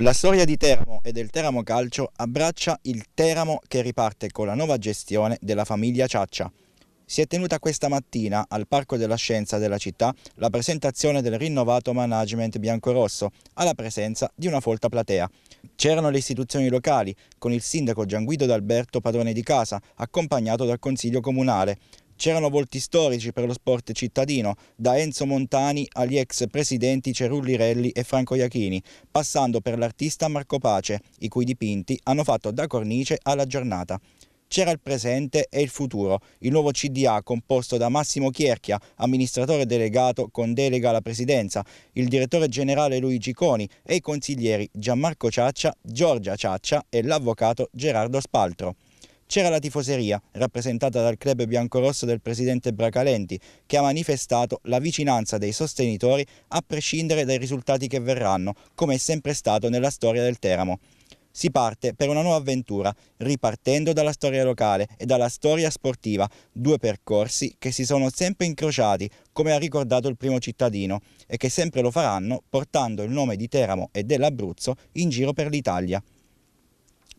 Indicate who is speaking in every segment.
Speaker 1: La storia di Teramo e del Teramo Calcio abbraccia il Teramo che riparte con la nuova gestione della famiglia Ciaccia. Si è tenuta questa mattina al Parco della Scienza della città la presentazione del rinnovato management biancorosso alla presenza di una folta platea. C'erano le istituzioni locali con il sindaco Gianguido D'Alberto padrone di casa accompagnato dal consiglio comunale. C'erano volti storici per lo sport cittadino, da Enzo Montani agli ex presidenti Cerulli Relli e Franco Iachini, passando per l'artista Marco Pace, i cui dipinti hanno fatto da cornice alla giornata. C'era il presente e il futuro, il nuovo CDA composto da Massimo Chierchia, amministratore delegato con delega alla presidenza, il direttore generale Luigi Coni e i consiglieri Gianmarco Ciaccia, Giorgia Ciaccia e l'avvocato Gerardo Spaltro. C'era la tifoseria, rappresentata dal club biancorosso del presidente Bracalenti, che ha manifestato la vicinanza dei sostenitori a prescindere dai risultati che verranno, come è sempre stato nella storia del Teramo. Si parte per una nuova avventura, ripartendo dalla storia locale e dalla storia sportiva, due percorsi che si sono sempre incrociati, come ha ricordato il primo cittadino, e che sempre lo faranno portando il nome di Teramo e dell'Abruzzo in giro per l'Italia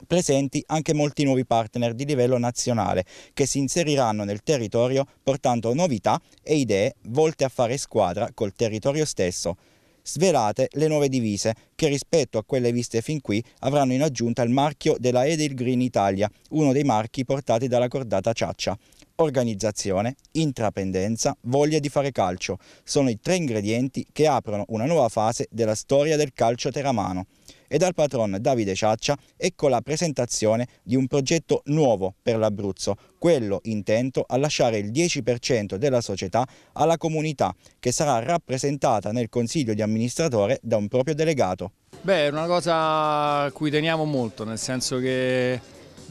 Speaker 1: presenti anche molti nuovi partner di livello nazionale che si inseriranno nel territorio portando novità e idee volte a fare squadra col territorio stesso. Svelate le nuove divise che rispetto a quelle viste fin qui avranno in aggiunta il marchio della Edel Green Italia, uno dei marchi portati dalla cordata Ciaccia organizzazione, intrapendenza, voglia di fare calcio. Sono i tre ingredienti che aprono una nuova fase della storia del calcio teramano. E dal patron Davide Ciaccia ecco la presentazione di un progetto nuovo per l'Abruzzo, quello intento a lasciare il 10% della società alla comunità, che sarà rappresentata nel consiglio di amministratore da un proprio delegato.
Speaker 2: Beh, è una cosa a cui teniamo molto, nel senso che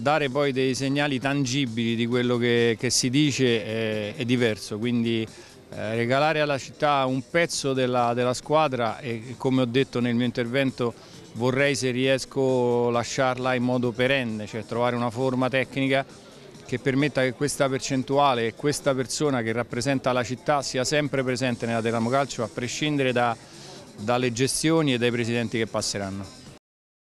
Speaker 2: dare poi dei segnali tangibili di quello che, che si dice è, eh, è diverso, quindi eh, regalare alla città un pezzo della, della squadra e come ho detto nel mio intervento vorrei se riesco lasciarla in modo perenne, cioè trovare una forma tecnica che permetta che questa percentuale e questa persona che rappresenta la città sia sempre presente nella Teramo Calcio a prescindere da, dalle gestioni e dai presidenti che passeranno.